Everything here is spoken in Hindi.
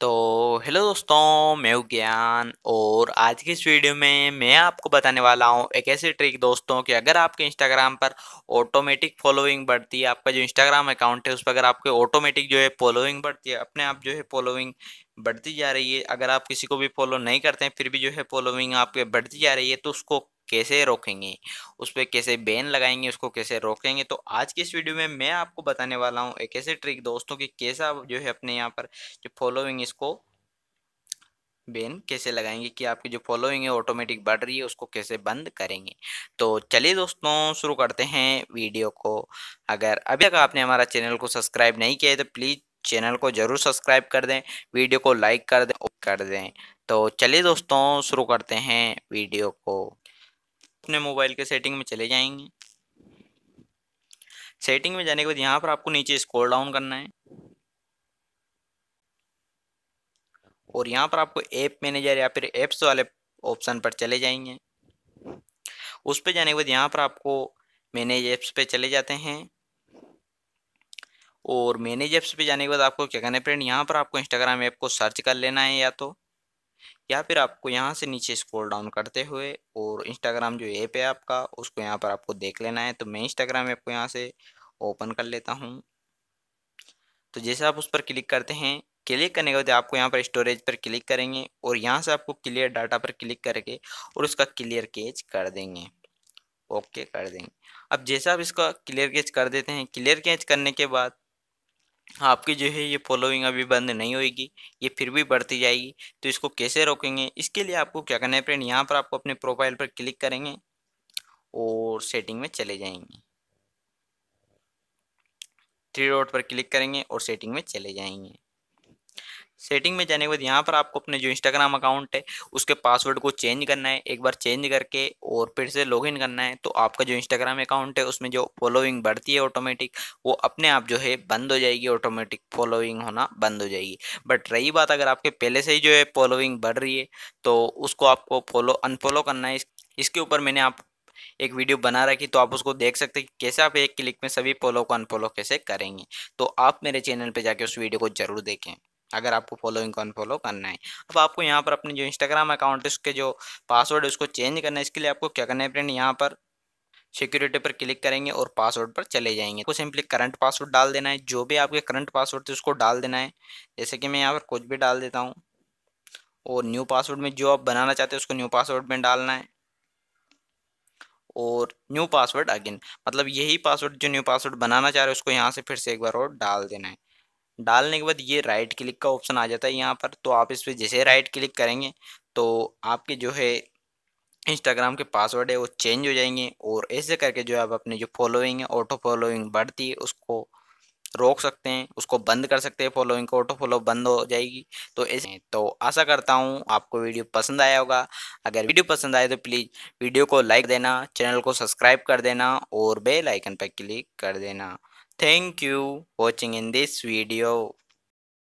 तो हेलो दोस्तों मैं हूँ ज्ञान और आज की इस वीडियो में मैं आपको बताने वाला हूँ एक ऐसी ट्रिक दोस्तों कि अगर आपके इंस्टाग्राम पर ऑटोमेटिक फॉलोइंग बढ़ती है आपका जो इंस्टाग्राम अकाउंट है उस पर अगर आपके ऑटोमेटिक जो है फॉलोइंग बढ़ती है अपने आप जो है फॉलोइंग बढ़ती जा रही है अगर आप किसी को भी फॉलो नहीं करते हैं फिर भी जो है फॉलोइंग आपके बढ़ती जा रही है तो उसको कैसे रोकेंगे उस पर कैसे बैन लगाएंगे उसको कैसे रोकेंगे तो आज की इस वीडियो में मैं आपको बताने वाला हूँ एक ऐसे ट्रिक दोस्तों की कैसा जो है अपने यहाँ पर जो फॉलोइंग इसको बैन कैसे लगाएंगे कि आपकी जो फॉलोइंग है ऑटोमेटिक बढ़ रही है उसको कैसे बंद करेंगे तो चलिए दोस्तों शुरू करते हैं वीडियो को अगर अभी तक आपने हमारा चैनल को सब्सक्राइब नहीं किया है तो प्लीज़ चैनल को ज़रूर सब्सक्राइब कर दें वीडियो को लाइक कर दें कर दें तो चलिए दोस्तों शुरू करते हैं वीडियो को अपने मोबाइल के सेटिंग में चले जाएंगे सेटिंग में जाने के बाद यहाँ पर आपको नीचे स्क्रॉल डाउन करना है और यहाँ पर आपको ऐप मैनेजर या फिर ऐप्स वाले ऑप्शन पर चले जाएंगे उस पर जाने के बाद यहाँ पर आपको मैनेज ऐप्स पे चले जाते हैं और मैनेज ऐप्स पे जाने के बाद आपको क्या करना है फ्रेंड यहाँ पर आपको इंस्टाग्राम ऐप को सर्च कर लेना है या तो या फिर आपको यहाँ से नीचे स्क्रॉल डाउन करते हुए और इंस्टाग्राम जो ऐप है आपका उसको यहाँ पर आपको देख लेना है तो मैं इंस्टाग्राम ऐप को यहाँ से ओपन कर लेता हूँ तो जैसे आप उस पर क्लिक करते हैं क्लिक करने के बाद आपको यहाँ पर स्टोरेज पर क्लिक करेंगे और यहाँ से आपको क्लियर डाटा पर क्लिक करके और उसका क्लियर कैच कर देंगे ओके कर देंगे अब जैसे आप इसका क्लियर कैच कर देते हैं क्लियर कैच करने के बाद आपकी जो है ये फॉलोइंग अभी बंद नहीं होएगी ये फिर भी बढ़ती जाएगी तो इसको कैसे रोकेंगे इसके लिए आपको क्या करना है फ्रेंड यहाँ पर आपको अपने प्रोफाइल पर क्लिक करेंगे और सेटिंग में चले जाएंगे थ्री रोड पर क्लिक करेंगे और सेटिंग में चले जाएंगे सेटिंग में जाने के बाद यहाँ पर आपको अपने जो इंस्टाग्राम अकाउंट है उसके पासवर्ड को चेंज करना है एक बार चेंज करके और फिर से लॉगिन करना है तो आपका जो इंस्टाग्राम अकाउंट है उसमें जो फॉलोइंग बढ़ती है ऑटोमेटिक वो अपने आप जो है बंद हो जाएगी ऑटोमेटिक फॉलोइंग होना बंद हो जाएगी बट रही बात अगर आपके पहले से ही जो है फॉलोइंग बढ़ रही है तो उसको आपको फॉलो अनफॉलो करना है इसके ऊपर मैंने आप एक वीडियो बना रखी तो आप उसको देख सकते हैं कैसे आप एक क्लिक में सभी फॉलो को अनफॉलो कैसे करेंगे तो आप मेरे चैनल पर जाके उस वीडियो को जरूर देखें अगर आपको फॉलोइंग को अनफॉलो करना है अब आपको यहाँ पर अपने जो इंस्टाग्राम अकाउंट है उसके जो पासवर्ड है उसको चेंज करना है इसके लिए आपको क्या करना है फ्रेंड यहाँ पर सिक्योरिटी पर क्लिक करेंगे और पासवर्ड पर चले जाएंगे आपको सिंपली करंट पासवर्ड डाल देना है जो भी आपके करंट पासवर्ड थे उसको डाल देना है जैसे कि मैं यहाँ पर कुछ भी डाल देता हूँ और न्यू पासवर्ड में जो आप बनाना चाहते हैं उसको न्यू पासवर्ड में डालना है और न्यू पासवर्ड अगेन मतलब यही पासवर्ड जो न्यू पासवर्ड बनाना चाह रहे हो उसको यहाँ से फिर से एक बार और डाल देना है डालने के बाद ये राइट क्लिक का ऑप्शन आ जाता है यहाँ पर तो आप इस पर जैसे राइट क्लिक करेंगे तो आपके जो है इंस्टाग्राम के पासवर्ड है वो चेंज हो जाएंगे और ऐसे करके जो है आप अपने जो फॉलोइंग है ऑटो फॉलोइंग बढ़ती है उसको रोक सकते हैं उसको बंद कर सकते हैं फॉलोइंग को ऑटो फॉलो बंद हो जाएगी तो ऐसे तो आशा करता हूँ आपको वीडियो पसंद आया होगा अगर वीडियो पसंद आए तो प्लीज़ वीडियो को लाइक देना चैनल को सब्सक्राइब कर देना और बेल आइकन पर क्लिक कर देना Thank you watching in this video.